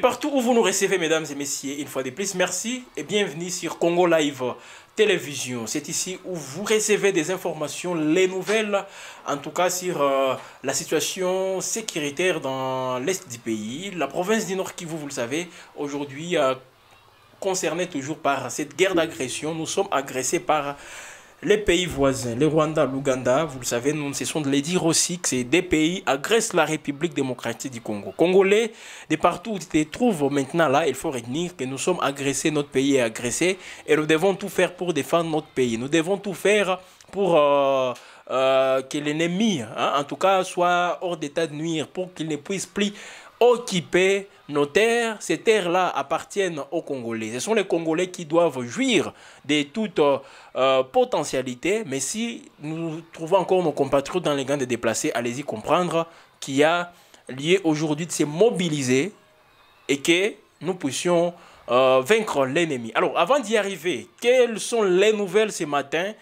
partout où vous nous recevez, mesdames et messieurs, une fois de plus, merci et bienvenue sur Congo Live Télévision. C'est ici où vous recevez des informations, les nouvelles, en tout cas sur euh, la situation sécuritaire dans l'est du pays. La province du Nord qui vous le savez, aujourd'hui euh, concernée toujours par cette guerre d'agression. Nous sommes agressés par les pays voisins, le Rwanda, l'Ouganda, vous le savez, nous ne cessons de les dire aussi que c'est des pays agressent la République démocratique du Congo. Congolais, de partout où ils se trouvent maintenant là, il faut retenir que nous sommes agressés, notre pays est agressé et nous devons tout faire pour défendre notre pays. Nous devons tout faire pour... Euh, euh, que l'ennemi, hein, en tout cas, soit hors d'état de nuire pour qu'il ne puisse plus occuper nos terres, ces terres-là appartiennent aux Congolais. Ce sont les Congolais qui doivent jouir de toute potentialités euh, euh, potentialité. Mais si nous trouvons encore nos compatriotes dans les gangs de déplacés, allez-y comprendre qu'il y a lieu aujourd'hui de se mobiliser et que nous puissions euh, vaincre l'ennemi. Alors, avant d'y arriver, quelles sont les nouvelles ce matin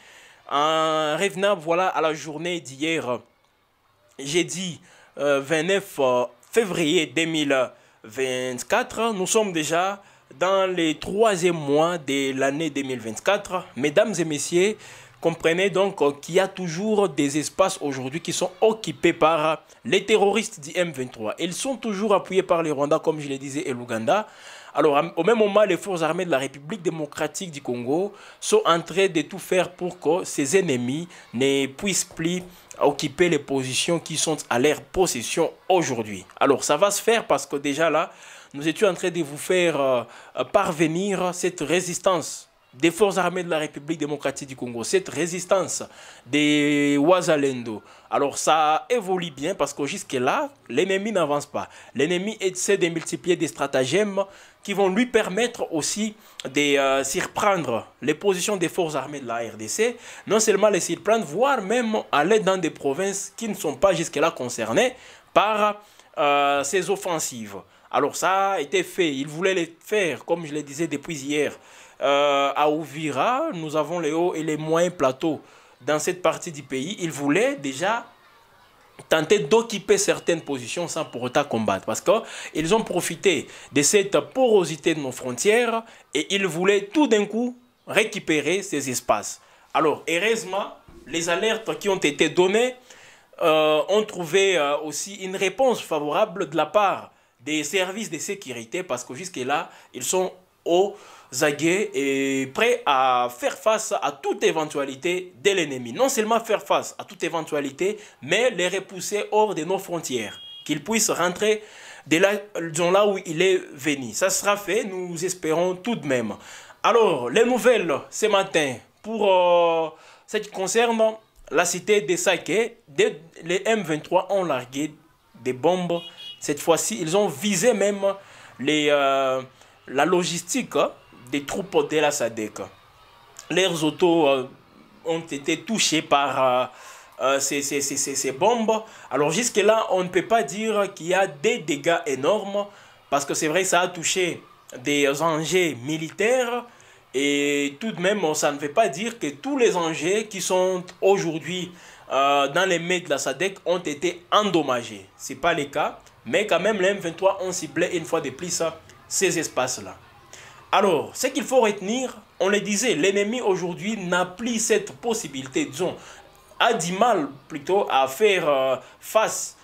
En revenant voilà, à la journée d'hier, jeudi dit 29 février 2020. 2024. Nous sommes déjà dans les troisième mois de l'année 2024. Mesdames et messieurs, comprenez donc qu'il y a toujours des espaces aujourd'hui qui sont occupés par les terroristes du M23. Ils sont toujours appuyés par les Rwandais comme je le disais, et l'Ouganda. Alors, au même moment, les forces armées de la République démocratique du Congo sont en train de tout faire pour que ces ennemis ne puissent plus occuper les positions qui sont à leur possession aujourd'hui. Alors, ça va se faire parce que déjà là, nous étions en train de vous faire euh, euh, parvenir cette résistance des forces armées de la République démocratique du Congo, cette résistance des Ouazalendo. Alors ça évolue bien parce que jusque-là, l'ennemi n'avance pas. L'ennemi essaie de multiplier des stratagèmes qui vont lui permettre aussi de euh, surprendre les positions des forces armées de la RDC, non seulement les surprendre, voire même aller dans des provinces qui ne sont pas jusque-là concernées par euh, ces offensives. Alors ça a été fait, il voulait les faire, comme je le disais depuis hier. Euh, à Ouvira, nous avons les hauts et les moyens plateaux dans cette partie du pays. Ils voulaient déjà tenter d'occuper certaines positions sans pour autant combattre. Parce qu'ils ont profité de cette porosité de nos frontières et ils voulaient tout d'un coup récupérer ces espaces. Alors, heureusement, les alertes qui ont été données euh, ont trouvé euh, aussi une réponse favorable de la part des services de sécurité parce que jusque-là, ils sont au Zague est prêt à faire face à toute éventualité de l'ennemi. Non seulement faire face à toute éventualité, mais les repousser hors de nos frontières. qu'ils puissent rentrer de là, là où il est venu. Ça sera fait, nous espérons tout de même. Alors, les nouvelles ce matin pour euh, ce qui concerne la cité de Saké, les M23 ont largué des bombes. Cette fois-ci, ils ont visé même les, euh, la logistique hein des troupes de la SADEC. Leurs autos euh, ont été touchés par euh, euh, ces, ces, ces, ces, bombes. Alors jusque-là, on ne peut pas dire qu'il y a des dégâts énormes, parce que c'est vrai, ça a touché des engins militaires, et tout de même, ça ne veut pas dire que tous les engins qui sont aujourd'hui dans les mains de la SADEC ont été endommagés. Ce n'est pas le cas, mais quand même, les M23 ont ciblé une fois de plus ces espaces-là. Alors, ce qu'il faut retenir, on le disait, l'ennemi aujourd'hui n'a plus cette possibilité, disons, a du mal plutôt à faire euh, face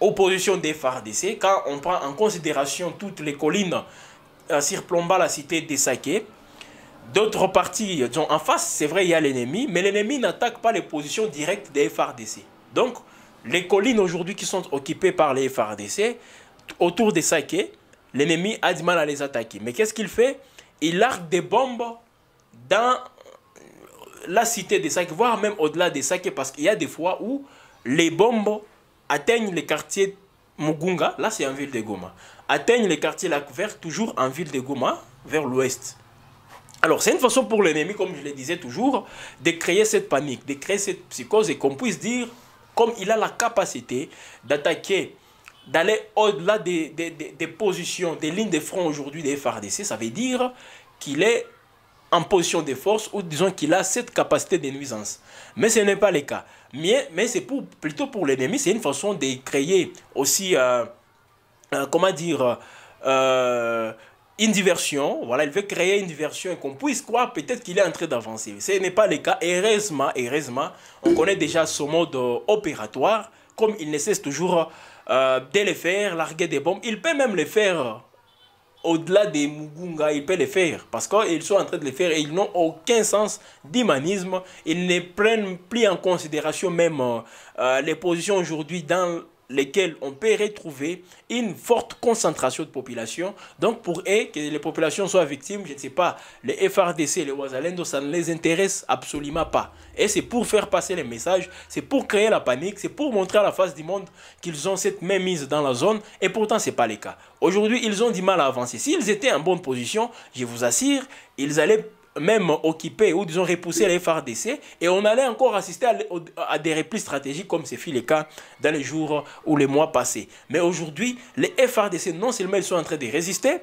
aux positions des FARDC quand on prend en considération toutes les collines euh, surplombant la cité des Saké. D'autres parties, disons, en face, c'est vrai, il y a l'ennemi, mais l'ennemi n'attaque pas les positions directes des FARDC. Donc, les collines aujourd'hui qui sont occupées par les FARDC, autour des Saké, L'ennemi a du mal à les attaquer. Mais qu'est-ce qu'il fait Il largue des bombes dans la cité des Saké, voire même au-delà des Saké, parce qu'il y a des fois où les bombes atteignent les quartiers Mugunga, là c'est en ville de Goma, atteignent les quartiers lac toujours en ville de Goma, vers l'ouest. Alors c'est une façon pour l'ennemi, comme je le disais toujours, de créer cette panique, de créer cette psychose et qu'on puisse dire, comme il a la capacité d'attaquer d'aller au-delà des, positions, des lignes de front aujourd'hui des FRDC, ça veut dire qu'il est en position de force ou disons qu'il a cette capacité de nuisance. Mais ce n'est pas le cas. Mais, mais c'est pour, plutôt pour l'ennemi, c'est une façon de créer aussi, euh, euh, comment dire, euh, une diversion. Voilà, il veut créer une diversion et qu'on puisse croire peut-être qu'il est en train d'avancer. Ce n'est pas le cas. Heureusement, heureusement, on connaît déjà ce mode opératoire, comme il ne cesse toujours euh, de les faire, larguer des bombes. Il peut même les faire au-delà des Mugunga, il peut les faire. Parce qu'ils sont en train de les faire et ils n'ont aucun sens d'humanisme. Ils ne prennent plus en considération même euh, euh, les positions aujourd'hui dans lesquels on peut retrouver une forte concentration de population. Donc pour eux, que les populations soient victimes, je ne sais pas, les FRDC, les Ouazalendo, ça ne les intéresse absolument pas. Et c'est pour faire passer les messages, c'est pour créer la panique, c'est pour montrer à la face du monde qu'ils ont cette même mise dans la zone. Et pourtant, ce n'est pas le cas. Aujourd'hui, ils ont du mal à avancer. S'ils étaient en bonne position, je vous assure, ils allaient même occupé ou disons repoussé les FRDC et on allait encore assister à, des replis stratégiques comme c'est fut le cas dans les jours ou les mois passés. Mais aujourd'hui, les FRDC, non seulement ils sont en train de résister,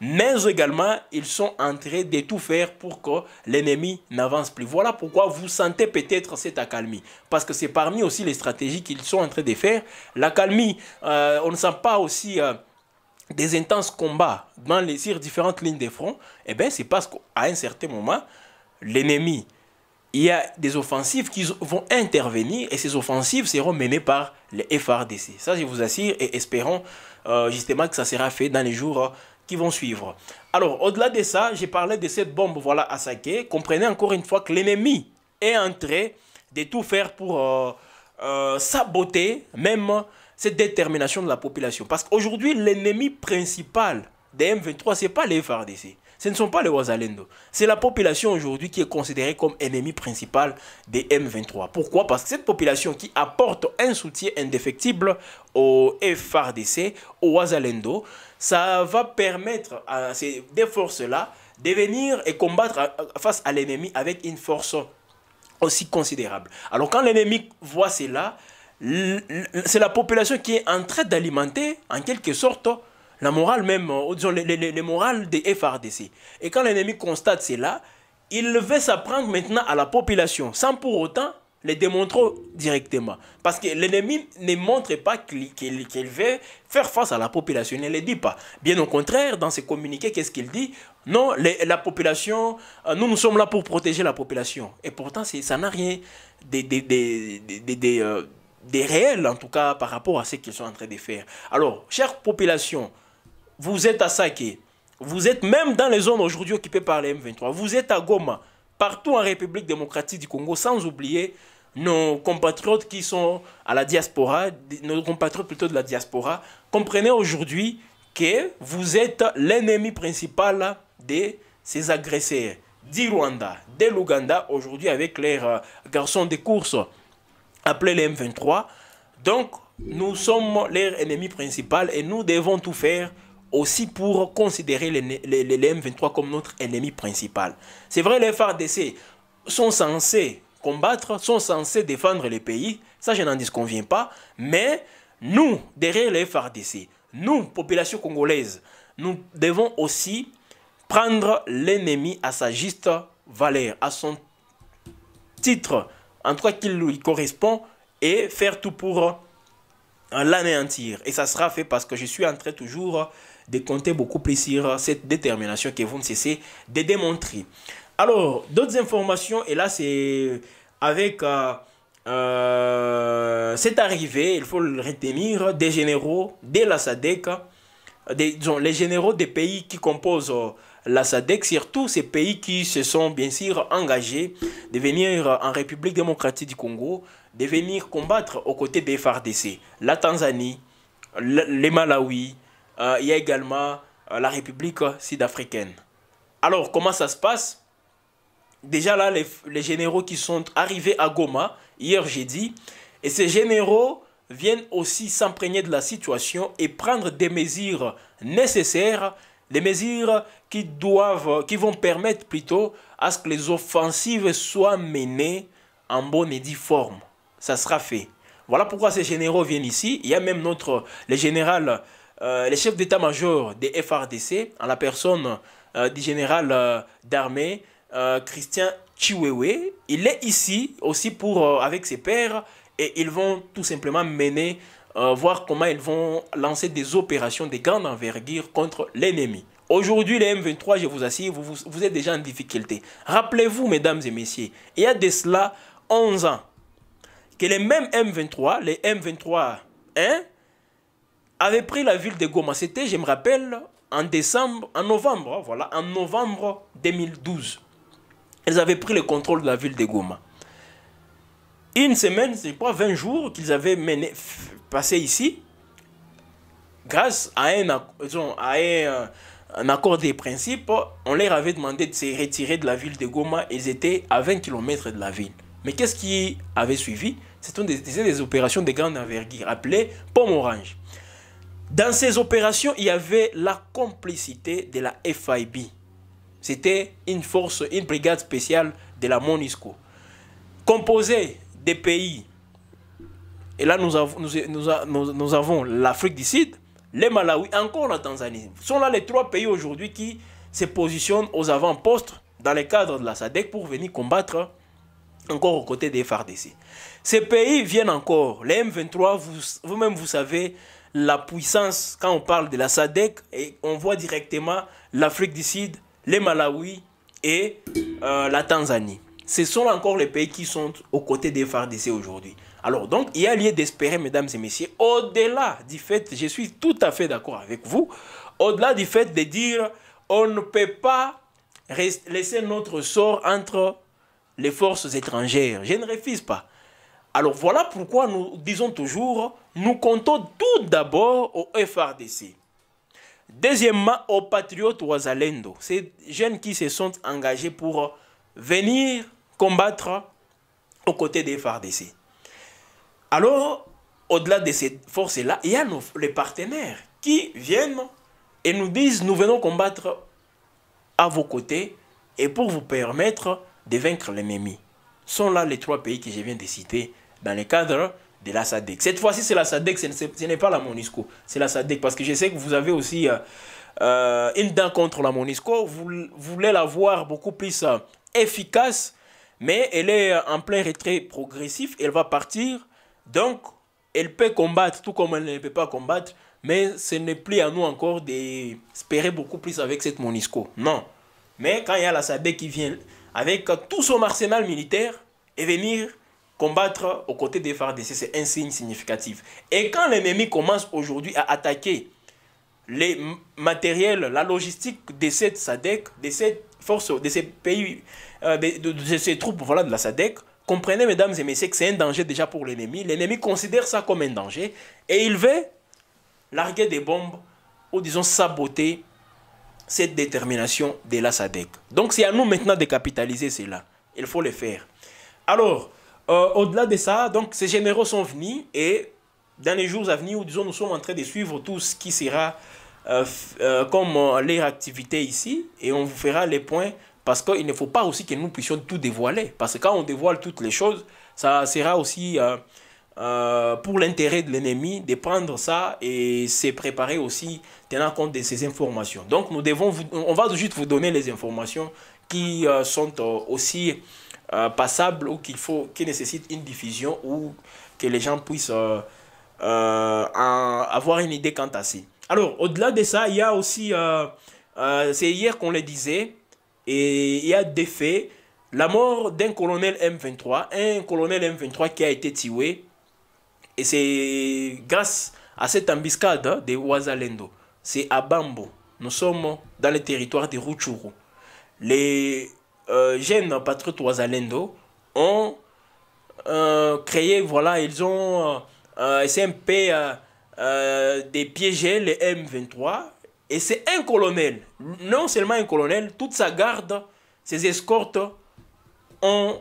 mais également ils sont en train de tout faire pour que l'ennemi n'avance plus. Voilà pourquoi vous sentez peut-être cette accalmie, parce que c'est parmi aussi les stratégies qu'ils sont en train de faire. L'accalmie, euh, on ne sent pas aussi... Euh, des intenses combats dans les, sur différentes lignes de front, et eh bien, c'est parce qu'à un certain moment, l'ennemi, il y a des offensives qui vont intervenir et ces offensives seront menées par les FRDC. Ça, je vous assure et espérons euh, justement que ça sera fait dans les jours euh, qui vont suivre. Alors, au-delà de ça, j'ai parlé de cette bombe voilà, à Saké. Comprenez encore une fois que l'ennemi est en train de tout faire pour euh, saboter même cette détermination de la population. Parce qu'aujourd'hui, l'ennemi principal des M23, ce n'est pas les FARDC, ce ne sont pas les Ouazalendo. C'est la population aujourd'hui qui est considérée comme ennemi principal des M23. Pourquoi Parce que cette population qui apporte un soutien indéfectible aux FARDC, aux Ouazalendo, ça va permettre à ces deux forces-là de venir et combattre face à l'ennemi avec une force aussi considérable. Alors quand l'ennemi voit cela, c'est la population qui est en train d'alimenter, en quelque sorte, la morale même, euh, disons, les, les, morales des FRDC. Et quand l'ennemi constate cela, il veut s'apprendre maintenant à la population, sans pour autant les démontrer directement. Parce que l'ennemi ne montre pas qu'il veut faire face à la population, il ne le dit pas. Bien au contraire, dans ses communiqués, qu'est-ce qu'il dit Non, la population, euh, nous, nous sommes là pour protéger la population. Et pourtant, ça n'a rien de euh, des réels, en tout cas par rapport à ce qu'ils sont en train de faire. Alors, chère population, vous êtes à Sake, vous êtes même dans les zones aujourd'hui occupées par les M23, vous êtes à Goma, partout en République démocratique du Congo, sans oublier nos compatriotes qui sont à la diaspora, nos compatriotes plutôt de la diaspora, comprenez aujourd'hui que vous êtes l'ennemi principal de ces agresseurs, du Rwanda, de l'Ouganda, aujourd'hui avec leurs euh, garçons de course, appelé les M23. Donc, nous sommes leur ennemi principal et nous devons tout faire aussi pour considérer les, M23 comme notre ennemi principal. C'est vrai, les FARDC sont censés combattre, sont censés défendre les pays, ça je n'en disconviens pas, mais nous, derrière les FARDC, nous, population congolaise, nous devons aussi prendre l'ennemi à sa juste valeur, à son titre en tout cas lui correspond, et faire tout pour l'anéantir. Et ça sera fait parce que je suis en train toujours de compter beaucoup plus sur cette détermination que vous ne cessez de démontrer. Alors, d'autres informations, et là c'est avec euh, euh, cette arrivée, il faut le retenir, des généraux de la SADEC, des, les généraux des pays qui composent euh, la SADC, surtout ces pays qui se sont bien sûr engagés de venir en République démocratique du Congo, de venir combattre aux côtés des FARDC, la Tanzanie, les Malawi, euh, il y a également euh, la République sud-africaine. Alors, comment ça se passe Déjà là, les, généraux qui sont arrivés à Goma, hier jeudi, et ces généraux viennent aussi s'imprégner de la situation et prendre des mesures nécessaires des mesures qui, doivent, qui vont permettre plutôt à ce que les offensives soient menées en bonne et due forme. Ça sera fait. Voilà pourquoi ces généraux viennent ici. Il y a même notre, le général, euh, le chef d'état-major des FRDC, en la personne euh, du général euh, d'armée, Christian Chiwewe. Il est ici aussi pour, avec ses pairs et ils vont tout simplement mener euh, voir comment ils vont lancer des opérations de grande envergure contre l'ennemi. Aujourd'hui, les M23, je vous assure, vous, êtes déjà en difficulté. Rappelez-vous, mesdames et messieurs, il y a de cela 11 ans, que les mêmes M23, les M23 1, hein, avaient pris la ville de Goma. C'était, je me rappelle, en décembre, en novembre, voilà, en novembre 2012. Ils avaient pris le contrôle de la ville de Goma une semaine, c'est pas 20 jours qu'ils avaient mené, passé ici, grâce à un, à un, accord des principes, on leur avait demandé de se retirer de la ville de Goma. Ils étaient à 20 km de la ville. Mais qu'est-ce qui avait suivi C'était des, des opérations de grande envergure appelées Pomme Orange. Dans ces opérations, il y avait la complicité de la FIB. C'était une force, une brigade spéciale de la MONUSCO, composée des pays, et là nous avons, nous, avons l'Afrique du Sud, les Malawi, encore la Tanzanie, ce sont là les trois pays aujourd'hui qui se positionnent aux avant-postes dans le cadre de la SADC pour venir combattre encore aux côtés des FARDC. Ces pays viennent encore. Les M23, vous-même, vous, savez la puissance quand on parle de la SADC et on voit directement l'Afrique du Sud, les Malawi et euh, la Tanzanie ce sont encore les pays qui sont aux côtés des FARDC aujourd'hui. Alors, donc, il y a lieu d'espérer, mesdames et messieurs, au-delà du fait, je suis tout à fait d'accord avec vous, au-delà du fait de dire, on ne peut pas laisser notre sort entre les forces étrangères. Je ne refuse pas. Alors voilà pourquoi nous disons toujours, nous comptons tout d'abord au FRDC. Deuxièmement, aux patriotes Ouazalendo, ces jeunes qui se sont engagés pour venir combattre aux côtés des FARDC. Alors, au-delà de ces forces-là, il y a nos, les partenaires qui viennent et nous disent, nous venons combattre à vos côtés et pour vous permettre de vaincre l'ennemi. Sont là les trois pays que je viens de citer dans le cadre de la SADEC. Cette fois-ci, c'est la SADEC, ce n'est pas la MONUSCO, c'est la SADEC, parce que je sais que vous avez aussi euh, euh, une dent contre la MONUSCO, vous voulez la voir beaucoup plus euh, efficace mais elle est en plein retrait progressif, elle va partir, donc elle peut combattre tout comme elle ne peut pas combattre, mais ce n'est plus à nous encore d'espérer beaucoup plus avec cette Monisco, non. Mais quand il y a la SADEC qui vient avec tout son arsenal militaire et venir combattre aux côtés des FARDC, c'est un signe significatif. Et quand l'ennemi commence aujourd'hui à attaquer les matériels, la logistique de cette SADEC, de cette force de ces pays, euh, de, ces troupes voilà, de la SADEC, comprenez, mesdames et messieurs, que c'est un danger déjà pour l'ennemi. L'ennemi considère ça comme un danger et il veut larguer des bombes ou, disons, saboter cette détermination de la SADEC. Donc, c'est à nous maintenant de capitaliser cela. Il faut le faire. Alors, euh, au-delà de ça, donc, ces généraux sont venus et dans les jours à venir, ou disons, nous sommes en train de suivre tout ce qui sera euh, euh, comme euh, les activités ici et on vous fera les points parce qu'il ne faut pas aussi que nous puissions tout dévoiler. Parce que quand on dévoile toutes les choses, ça sera aussi pour l'intérêt de l'ennemi de prendre ça et se préparer aussi tenant compte de ces informations. Donc nous devons, on va juste vous donner les informations qui sont aussi passables ou qu'il faut, qui nécessitent une diffusion ou que les gens puissent avoir une idée quant à ça. Alors, au-delà de ça, il y a aussi, euh, euh, c'est hier qu'on le disait, et il y a des faits. La mort d'un colonel M23, un colonel M23 qui a été tué, et c'est grâce à cette embuscade hein, de Ouazalendo. C'est à Bambo. Nous sommes dans le territoire de Ruchuru. Les euh, jeunes patriotes Ouazalendo ont créé, voilà, ils ont, c'est un peu euh, des de piéger les M23. Et c'est un colonel, non seulement un colonel, toute sa garde, ses escortes ont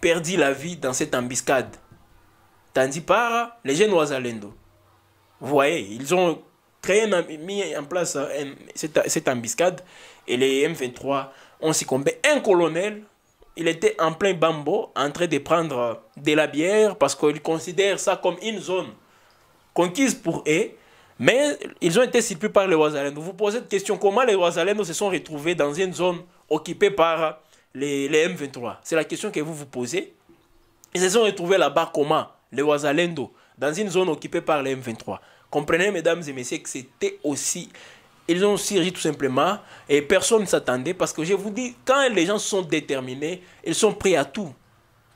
perdu la vie dans cette embuscade. Tandis par les jeunes Alendo. Vous voyez, ils ont créé, mis en place cette, cette embuscade et les M23 ont succombé. Un colonel, il était en plein bambo, en train de prendre de la bière parce qu'il considère ça comme une zone conquises pour eux, mais ils ont été situés par les wazalendo Vous vous posez la question, comment les wazalendo se sont retrouvés dans une zone occupée par les, M23 C'est la question que vous vous posez. Ils se sont retrouvés là-bas comment Les wazalendo dans une zone occupée par les M23. Comprenez, mesdames et messieurs, que c'était aussi... Ils ont aussi ri tout simplement et personne ne s'attendait parce que je vous dis, quand les gens sont déterminés, ils sont prêts à tout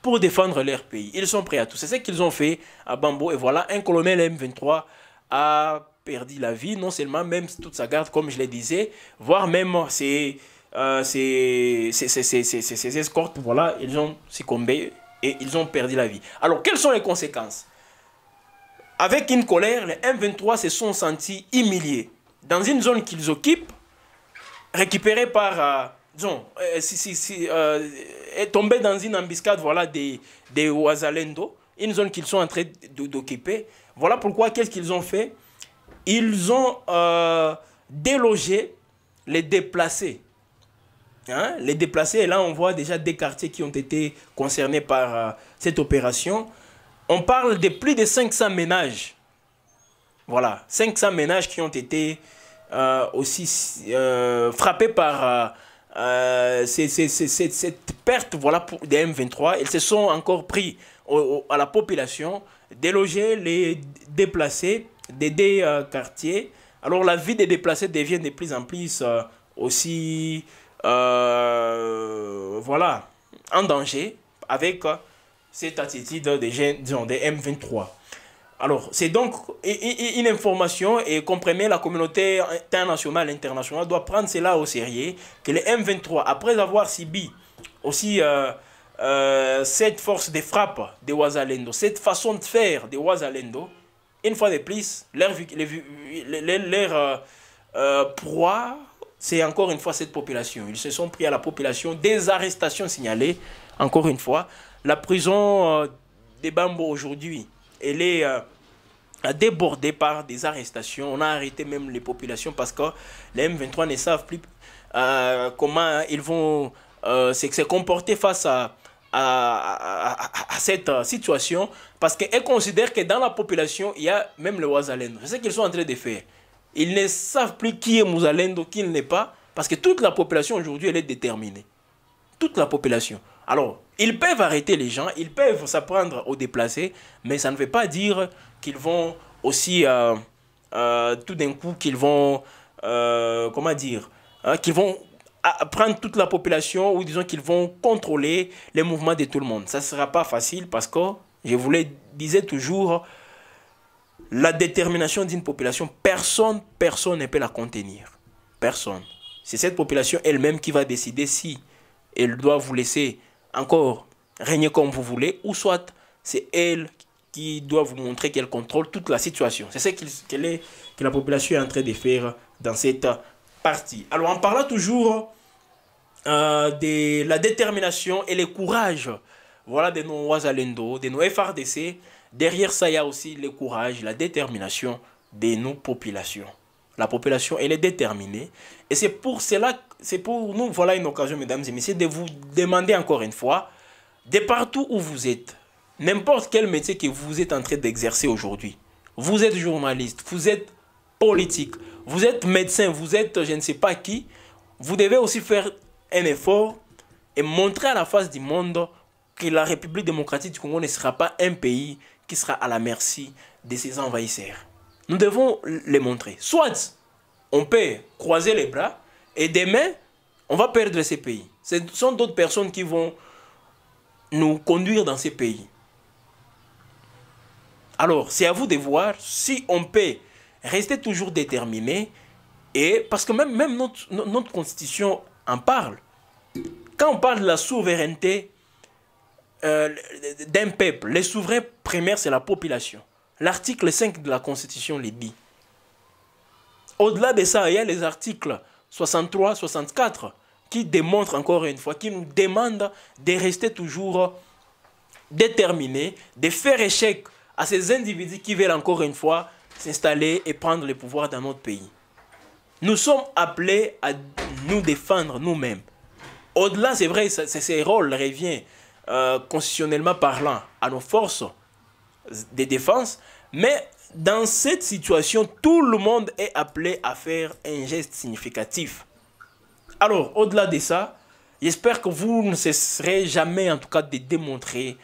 pour défendre leur pays. Ils sont prêts à tout. C'est ce qu'ils ont fait à Bambo. Et voilà, un colonel M23 a perdu la vie, non seulement même toute sa garde, comme je le disais, voire même ses, euh, escortes, voilà, ils ont succombé et ils ont perdu la vie. Alors, quelles sont les conséquences Avec une colère, les M23 se sont sentis humiliés. Dans une zone qu'ils occupent, récupérée par... Euh, euh, si, euh, est tombé dans une embuscade voilà, des, des Ouazalendo, une zone qu'ils sont en train d'occuper. Voilà pourquoi, qu'est-ce qu'ils ont fait Ils ont euh, délogé les déplacés. Hein? Les déplacés, et là on voit déjà des quartiers qui ont été concernés par cette opération. On parle de plus de 500 ménages. Voilà, 500 ménages qui ont été aussi frappés par euh, cette perte voilà, pour des M23, ils se sont encore pris à la population, déloger les déplacés des, euh, quartiers. Alors la vie des déplacés devient de plus en plus euh, aussi, voilà, en danger avec cette attitude des, gens, des M23. Alors, c'est donc une information et comprenez la communauté internationale, internationale doit prendre cela au sérieux, que les M23, après avoir subi aussi euh, euh, cette force de frappe des Wazalendo, cette façon de faire des Wazalendo, une fois de plus, leur, euh, proie, c'est encore une fois cette population. Ils se sont pris à la population des arrestations signalées, encore une fois, la prison des Bambos aujourd'hui elle est euh, débordée par des arrestations. On a arrêté même les populations parce que les M23 ne savent plus euh, comment ils vont euh, se comporter face à, cette situation parce qu'elle considèrent que dans la population, il y a même le Ouazalendo. C'est ce qu'ils sont en train de faire. Ils ne savent plus qui est Mouzalendo, qui ne l'est pas, parce que toute la population aujourd'hui, elle est déterminée. Toute la population. Alors, ils peuvent arrêter les gens, ils peuvent s'apprendre aux déplacés, mais ça ne veut pas dire qu'ils vont aussi, euh, euh, tout d'un coup, qu'ils vont, euh, comment dire, hein, qu'ils vont prendre toute la population ou disons qu'ils vont contrôler les mouvements de tout le monde. Ça ne sera pas facile parce que, je vous le disais toujours, la détermination d'une population, personne, personne ne peut la contenir. Personne. C'est cette population elle-même qui va décider si elle doit vous laisser encore régner comme vous voulez, ou soit c'est elle qui doit vous montrer qu'elle contrôle toute la situation. C'est ce qu'elle est, que la population est en train de faire dans cette partie. Alors en parlant toujours euh, de la détermination et le courage voilà de nos Oisalendo, de nos FRDC. Derrière ça, il y a aussi le courage, la détermination de nos populations. La population, elle est déterminée. Et c'est pour cela c'est pour nous, voilà une occasion, mesdames et messieurs, de vous demander encore une fois, de partout où vous êtes, n'importe quel métier que vous êtes en train d'exercer aujourd'hui, vous êtes journaliste, vous êtes politique, vous êtes médecin, vous êtes je ne sais pas qui, vous devez aussi faire un effort et montrer à la face du monde que la République démocratique du Congo ne sera pas un pays qui sera à la merci de ses envahisseurs. Nous devons les montrer. Soit on peut croiser les bras et demain, on va perdre ces pays. Ce sont d'autres personnes qui vont nous conduire dans ces pays. Alors, c'est à vous de voir si on peut rester toujours déterminé. Et parce que même, même notre, constitution en parle. Quand on parle de la souveraineté euh, d'un peuple, les souverains primaires, c'est la population. L'article 5 de la constitution le dit. Au-delà de ça, il y a les articles 63, 64, qui démontre encore une fois, qui nous demande de rester toujours déterminés, de faire échec à ces individus qui veulent encore une fois s'installer et prendre le pouvoir dans notre pays. Nous sommes appelés à nous défendre nous-mêmes. Au-delà, c'est vrai, ces rôles revient euh, constitutionnellement parlant à nos forces de défense, mais dans cette situation, tout le monde est appelé à faire un geste significatif. Alors, au-delà de ça, j'espère que vous ne cesserez jamais, en tout cas, de démontrer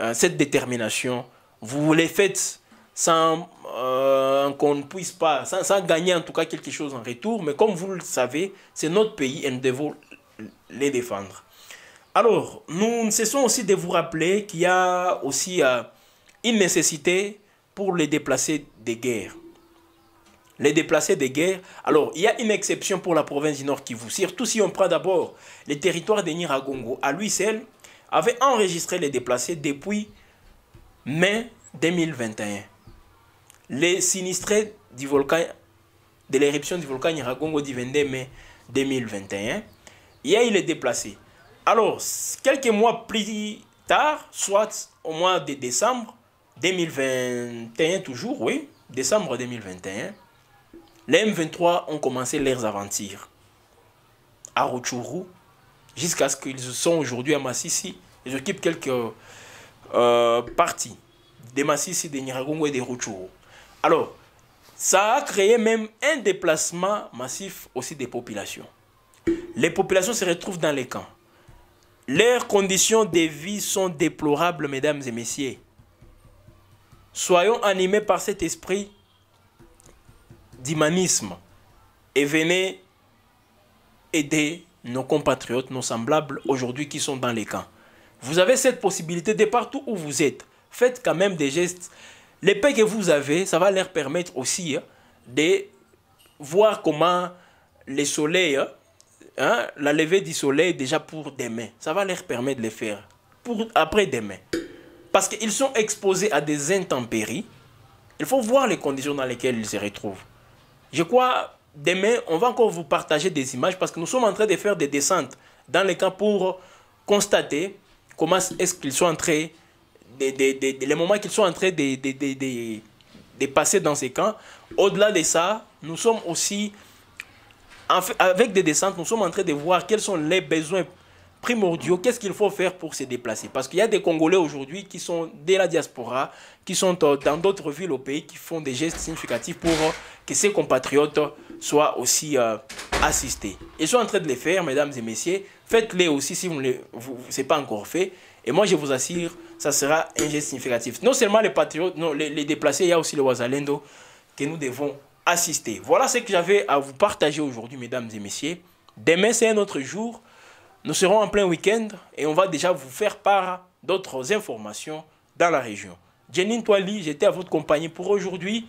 euh, cette détermination. Vous les faites sans euh, qu'on ne puisse pas, sans, gagner en tout cas quelque chose en retour. Mais comme vous le savez, c'est notre pays et nous devons les défendre. Alors, nous ne cessons aussi de vous rappeler qu'il y a aussi euh, une nécessité pour les déplacés des guerres. Les déplacés des guerres, alors il y a une exception pour la province du Nord Kivu. Surtout si on prend d'abord les territoires de Niragongo, à lui seul, avait enregistré les déplacés depuis mai 2021. Les sinistrés du volcan, de l'éruption du volcan Niragongo du 22 mai 2021, il y a eu les déplacés. Alors, quelques mois plus tard, soit au mois de décembre, 2021 toujours, oui, décembre 2021, les M23 ont commencé leurs aventures à Rutshuru jusqu'à ce qu'ils sont aujourd'hui à Massissi. Ils occupent quelques euh, parties des Massissi, des Niragongo et des Rutshuru. Alors, ça a créé même un déplacement massif aussi des populations. Les populations se retrouvent dans les camps. Leurs conditions de vie sont déplorables, mesdames et messieurs. Soyons animés par cet esprit d'humanisme et venez aider nos compatriotes, nos semblables aujourd'hui qui sont dans les camps. Vous avez cette possibilité de partout où vous êtes. Faites quand même des gestes. Les paix que vous avez, ça va leur permettre aussi hein, de voir comment le soleil, hein, hein, la levée du soleil déjà pour demain, ça va leur permettre de le faire pour après demain. Parce qu'ils sont exposés à des intempéries. Il faut voir les conditions dans lesquelles ils se retrouvent. Je crois, demain, on va encore vous partager des images parce que nous sommes en train de faire des descentes dans les camps pour constater comment est-ce qu'ils sont entrés, les moments qu'ils sont en train de, passer dans ces camps. Au-delà de ça, nous sommes aussi, avec des descentes, nous sommes en train de voir quels sont les besoins primordiaux, qu'est-ce qu'il faut faire pour se déplacer Parce qu'il y a des Congolais aujourd'hui qui sont de la diaspora, qui sont dans d'autres villes au pays, qui font des gestes significatifs pour euh, que ces compatriotes soient aussi euh, assistés. Ils sont en train de les faire, mesdames et messieurs. Faites-les aussi si vous ne c'est pas encore fait. Et moi, je vous assure, ça sera un geste significatif. Non seulement les patriotes, non, les, les déplacés, il y a aussi les Wazalendo que nous devons assister. Voilà ce que j'avais à vous partager aujourd'hui, mesdames et messieurs. Demain, c'est un autre jour. Nous serons en plein week-end et on va déjà vous faire part d'autres informations dans la région. Jenny Toali, j'étais à votre compagnie pour aujourd'hui.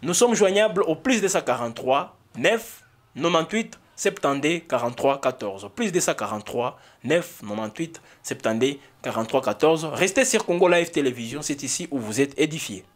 Nous sommes joignables au plus de 143 9 98 70 43 14. Plus de 143 9 98 70 43 14. Restez sur Congo Live Télévision, c'est ici où vous êtes édifiés.